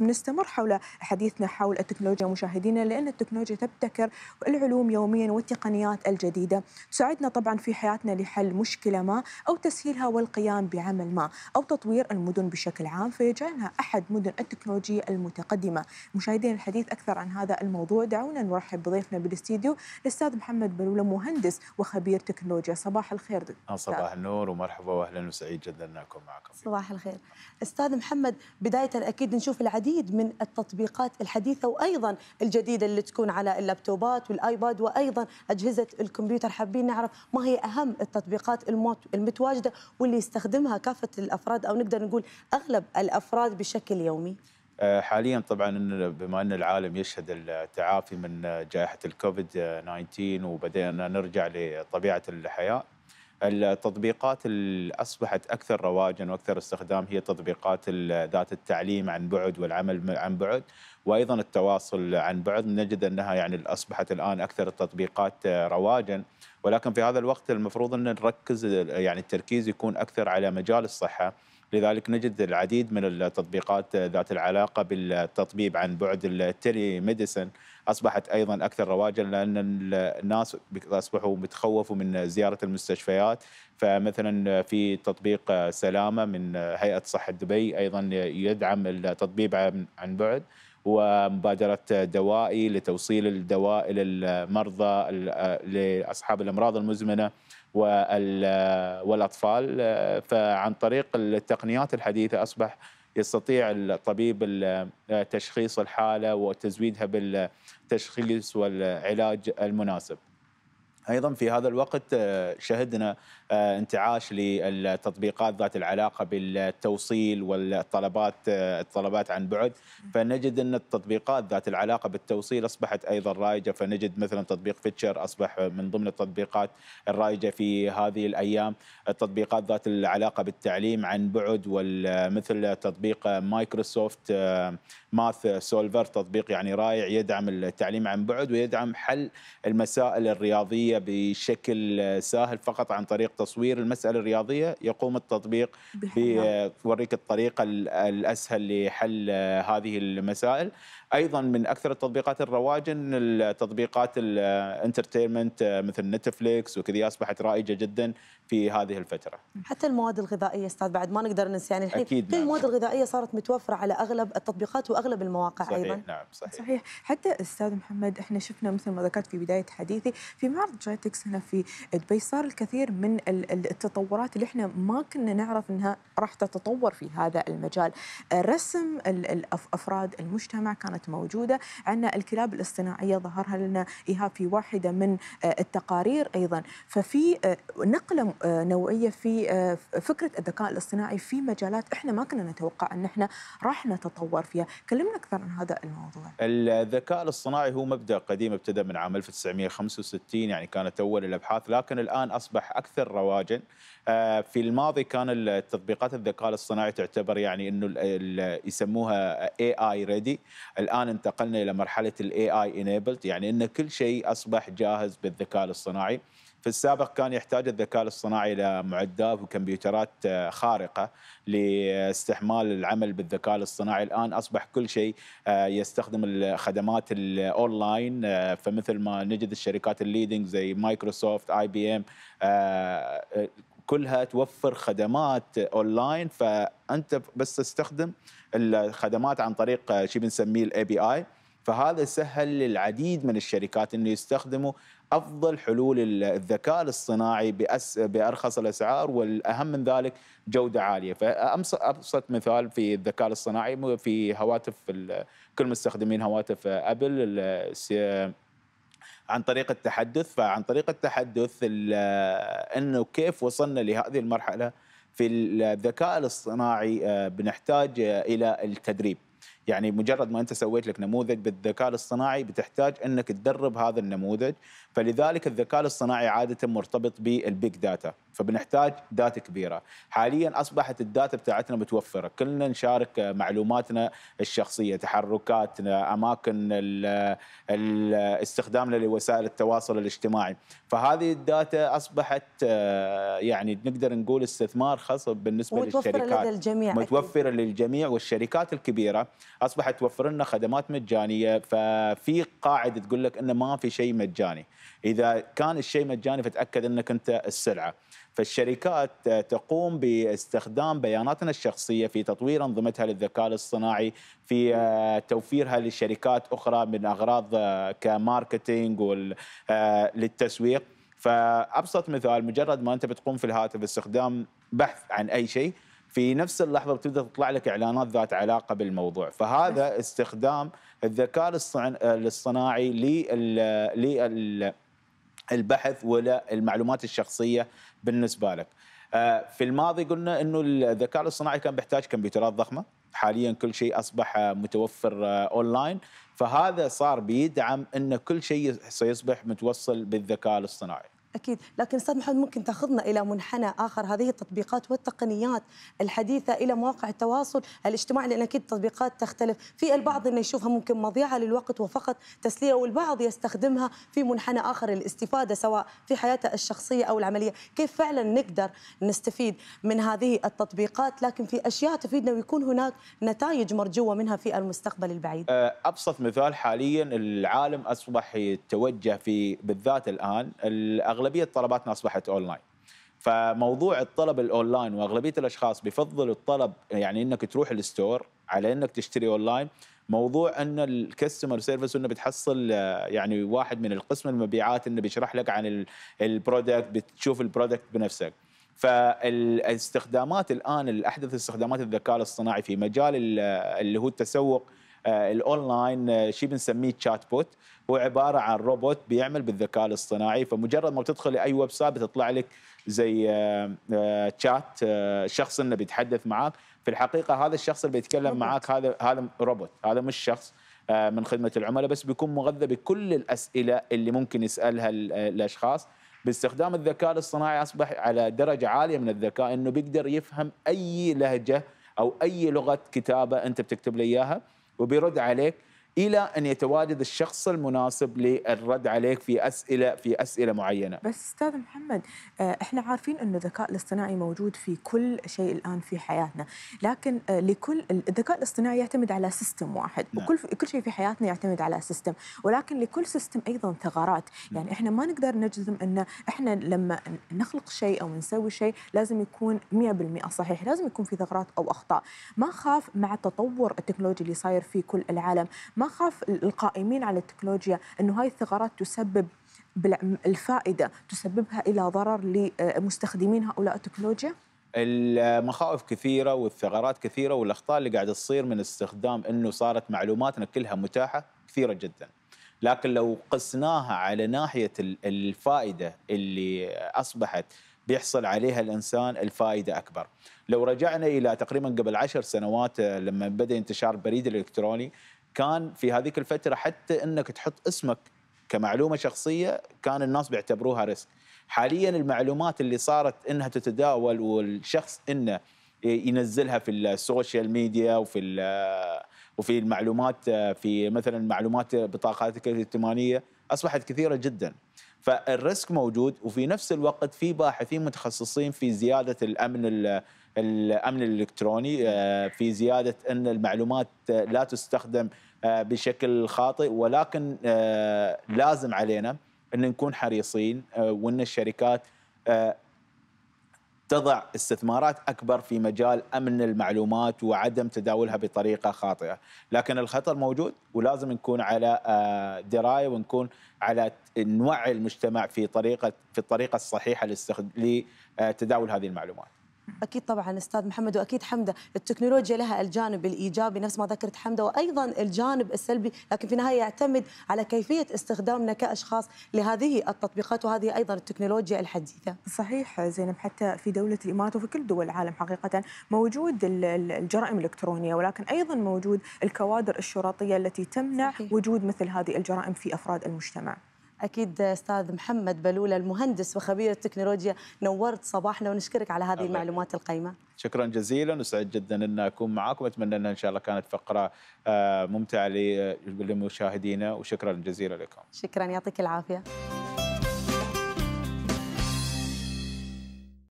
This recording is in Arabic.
بنستمر حول حديثنا حول التكنولوجيا مشاهدينا لأن التكنولوجيا تبتكر العلوم يوميا والتقنيات الجديدة تساعدنا طبعا في حياتنا لحل مشكلة ما أو تسهيلها والقيام بعمل ما أو تطوير المدن بشكل عام فيجعلها أحد مدن التكنولوجيا المتقدمة مشاهدينا الحديث أكثر عن هذا الموضوع دعونا نرحب بضيفنا بالاستديو الأستاذ محمد بلولة مهندس وخبير تكنولوجيا صباح الخير دكتور آه، صباح النور ومرحبا وأهلا وسعيد جدا انكم معكم صباح الخير أستاذ محمد بداية أكيد نشوف العديد العديد من التطبيقات الحديثه وايضا الجديده اللي تكون على اللابتوبات والايباد وايضا اجهزه الكمبيوتر حابين نعرف ما هي اهم التطبيقات المتواجده واللي يستخدمها كافه الافراد او نقدر نقول اغلب الافراد بشكل يومي آه، حاليا طبعا بما ان العالم يشهد التعافي من جائحه الكوفيد 19 وبدأنا نرجع لطبيعه الحياه التطبيقات اللي اصبحت اكثر رواجا واكثر استخدام هي تطبيقات ذات التعليم عن بعد والعمل عن بعد وايضا التواصل عن بعد نجد انها يعني اصبحت الان اكثر التطبيقات آه، رواجا ولكن في هذا الوقت المفروض ان نركز يعني التركيز يكون اكثر على مجال الصحه لذلك نجد العديد من التطبيقات ذات العلاقة بالتطبيب عن بعد التلي ميديسن أصبحت أيضا أكثر رواجا لأن الناس أصبحوا متخوفوا من زيارة المستشفيات فمثلا في تطبيق سلامة من هيئة صحة دبي أيضا يدعم التطبيب عن بعد ومبادرة دوائي لتوصيل الدواء إلى المرضى لأصحاب الأمراض المزمنة والأطفال فعن طريق التقنيات الحديثة أصبح يستطيع الطبيب تشخيص الحالة وتزويدها بالتشخيص والعلاج المناسب ايضا في هذا الوقت آه، شهدنا آه، انتعاش للتطبيقات ذات العلاقه بالتوصيل والطلبات آه، الطلبات عن بعد فنجد ان التطبيقات ذات العلاقه بالتوصيل اصبحت ايضا رائجه فنجد مثلا تطبيق فيتشر اصبح من ضمن التطبيقات الرائجه في هذه الايام التطبيقات ذات العلاقه بالتعليم عن بعد ومثل تطبيق مايكروسوفت ماث سولفر تطبيق يعني رائع يدعم التعليم عن بعد ويدعم حل المسائل الرياضيه الرياضيه بشكل سهل فقط عن طريق تصوير المساله الرياضيه يقوم التطبيق بوريك الطريقه الاسهل لحل هذه المسائل ايضا من اكثر التطبيقات الرواجا التطبيقات الانترتينمنت مثل نتفليكس وكذا اصبحت رائجه جدا في هذه الفتره حتى المواد الغذائيه استاذ بعد ما نقدر ننسى يعني الحين أكيد كل نعم. المواد الغذائيه صارت متوفره على اغلب التطبيقات واغلب المواقع صحيح ايضا نعم صحيح. صحيح حتى استاذ محمد احنا شفنا مثل ما ذكرت في بدايه حديثي في معرض الانرجيتكس هنا في دبي صار الكثير من التطورات اللي احنا ما كنا نعرف انها راح تتطور في هذا المجال آه، رسم افراد المجتمع كانت موجوده عندنا الكلاب الاصطناعيه ظهرها لنا اياها في واحده من آه، التقارير ايضا ففي آه، نقله نوعيه في فكره الذكاء الاصطناعي في مجالات احنا ما كنا نتوقع ان احنا راح نتطور فيها كلمنا اكثر عن هذا الموضوع الذكاء الاصطناعي هو مبدا قديم ابتدى من عام 1965 يعني كانت اول الابحاث لكن الان اصبح اكثر رواجا آه، في الماضي كان تطبيقات الذكاء الاصطناعي تعتبر يعني انه يسموها اي اي ريدي الان انتقلنا الى مرحله الاي اي انيبلد يعني ان كل شيء اصبح جاهز بالذكاء الاصطناعي في السابق كان يحتاج الذكاء الاصطناعي الى معدات وكمبيوترات آه، خارقه لاستحمال العمل بالذكاء الاصطناعي الان اصبح كل شيء آه، يستخدم الخدمات الاونلاين آه، فمثل ما نجد الشركات الليدنج زي مايكروسوفت اي بي ام كلها توفر خدمات اونلاين فانت بس تستخدم الخدمات عن طريق شيء بنسميه الاي بي اي فهذا سهل للعديد من الشركات انه يستخدموا افضل حلول الذكاء الاصطناعي بأس بارخص الاسعار والاهم من ذلك جوده عاليه فابسط مثال في الذكاء الاصطناعي في هواتف كل مستخدمين هواتف ابل عن طريق التحدث فعن طريق التحدث انه كيف وصلنا لهذه المرحله في الذكاء الاصطناعي آه، بنحتاج الى التدريب يعني مجرد ما انت سويت لك نموذج بالذكاء الاصطناعي بتحتاج انك تدرب هذا النموذج فلذلك الذكاء الاصطناعي عاده مرتبط بالبيج داتا فبنحتاج داتا كبيره حاليا اصبحت الداتا بتاعتنا متوفره كلنا نشارك معلوماتنا الشخصيه تحركاتنا اماكن استخدامنا لوسائل التواصل الاجتماعي فهذه الداتا اصبحت آه، يعني نقدر نقول استثمار خصب بالنسبه متوفرة للشركات لدى الجميع متوفره أكيد. للجميع والشركات الكبيره اصبحت توفر لنا خدمات مجانيه ففي قاعده تقول لك انه ما في شيء مجاني اذا كان الشيء مجاني فتاكد انك انت السلعه فالشركات تقوم باستخدام بياناتنا الشخصيه في تطوير انظمتها للذكاء الاصطناعي في آه، توفيرها لشركات اخرى من اغراض آه، كماركتينج آه، للتسويق فابسط مثال مجرد ما انت بتقوم في الهاتف استخدام بحث عن اي شيء في نفس اللحظه بتبدا تطلع لك اعلانات ذات علاقه بالموضوع فهذا استخدام الذكاء الاصطناعي لل البحث ولا المعلومات الشخصيه بالنسبه لك. آه، في الماضي قلنا انه الذكاء الاصطناعي كان بيحتاج كمبيوترات ضخمه، حاليا كل شيء اصبح آه، متوفر آه، اونلاين، فهذا صار بيدعم ان كل شيء سيصبح متوصل بالذكاء الاصطناعي. اكيد لكن استاذ محمد ممكن تاخذنا الى منحنى اخر هذه التطبيقات والتقنيات الحديثه الى مواقع التواصل الاجتماعي لان اكيد التطبيقات تختلف في البعض انه يشوفها ممكن مضيعه للوقت وفقط تسليه والبعض يستخدمها في منحنى اخر الاستفاده سواء في حياته الشخصيه او العمليه كيف فعلا نقدر نستفيد من هذه التطبيقات لكن في اشياء تفيدنا ويكون هناك نتائج مرجوه منها في المستقبل البعيد أه، ابسط مثال حاليا العالم اصبح يتوجه في بالذات الان الأغلب اغلبيه طلباتنا اصبحت اونلاين فموضوع الطلب الاونلاين واغلبيه الاشخاص بيفضلوا الطلب يعني انك تروح الستور على انك تشتري اونلاين موضوع ان الكستمر سيرفيس انه بتحصل آه، يعني واحد من القسم المبيعات انه بيشرح لك عن البرودكت بتشوف البرودكت بنفسك فالاستخدامات الان الاحدث استخدامات الذكاء الاصطناعي في مجال آه، اللي هو التسوق آه، الاونلاين آه، شيء بنسميه تشات بوت هو عباره عن روبوت بيعمل بالذكاء الاصطناعي فمجرد ما بتدخل لاي ويب سايت بتطلع لك زي تشات آه، شخص انه بيتحدث معك في الحقيقه هذا الشخص اللي بيتكلم معك هذا هذا روبوت هذا مش شخص من خدمه العملاء بس بيكون مغذى بكل الاسئله اللي ممكن يسالها الاشخاص باستخدام الذكاء الاصطناعي اصبح على درجه عاليه من الذكاء انه بيقدر يفهم اي لهجه او اي لغه كتابه انت بتكتب لي اياها وبيرد عليك الى ان يتواجد الشخص المناسب للرد عليك في اسئله في اسئله معينه. بس استاذ محمد آه، احنا عارفين انه الذكاء الاصطناعي موجود في كل شيء الان في حياتنا، لكن آه، لكل الذكاء الاصطناعي يعتمد على سيستم واحد نعم. وكل كل شيء في حياتنا يعتمد على سيستم، ولكن لكل سيستم ايضا ثغرات، نعم. يعني احنا ما نقدر نجزم ان احنا لما نخلق شيء او نسوي شيء لازم يكون 100% صحيح، لازم يكون في ثغرات او اخطاء. ما خاف مع تطور التكنولوجيا اللي صاير في كل العالم، ما ما خاف القائمين على التكنولوجيا انه هاي الثغرات تسبب الفائده تسببها الى ضرر لمستخدمين هؤلاء التكنولوجيا؟ المخاوف كثيرة والثغرات كثيرة والأخطاء اللي قاعدة تصير من استخدام أنه صارت معلوماتنا كلها متاحة كثيرة جدا لكن لو قسناها على ناحية الفائدة اللي أصبحت بيحصل عليها الإنسان الفائدة أكبر لو رجعنا إلى تقريبا قبل عشر سنوات لما بدأ انتشار البريد الإلكتروني كان في هذيك الفتره حتى انك تحط اسمك كمعلومه شخصيه كان الناس بيعتبروها ريسك حاليا المعلومات اللي صارت انها تتداول والشخص انه ينزلها في السوشيال ميديا وفي وفي المعلومات في مثلا معلومات بطاقاتك الائتمانيه اصبحت كثيره جدا فالريسك موجود وفي نفس الوقت في باحثين متخصصين في زياده الامن الامن الالكتروني آه، في زياده ان المعلومات لا تستخدم آه، بشكل خاطئ ولكن آه، لازم علينا ان نكون حريصين وان الشركات تضع استثمارات اكبر في مجال امن المعلومات وعدم تداولها بطريقه خاطئه، لكن الخطر موجود ولازم نكون على آه، درايه ونكون على نوعي المجتمع في طريقه في الطريقه الصحيحه لتداول هذه المعلومات. اكيد طبعا استاذ محمد واكيد حمده التكنولوجيا لها الجانب الايجابي نفس ما ذكرت حمده وايضا الجانب السلبي لكن في النهايه يعتمد على كيفيه استخدامنا كاشخاص لهذه التطبيقات وهذه ايضا التكنولوجيا الحديثه. صحيح زينب حتى في دوله الامارات وفي كل دول العالم حقيقه موجود الجرائم الالكترونيه ولكن ايضا موجود الكوادر الشرطيه التي تمنع صحيح. وجود مثل هذه الجرائم في افراد المجتمع. اكيد استاذ محمد بلوله المهندس وخبير التكنولوجيا نورت صباحنا ونشكرك على هذه أبقى. المعلومات القيمه شكرا جزيلا وسعد جدا ان اكون معاكم اتمنى ان ان شاء الله كانت فقره آه، ممتعه لمشاهدينا وشكرا جزيلا لكم شكرا يعطيك العافيه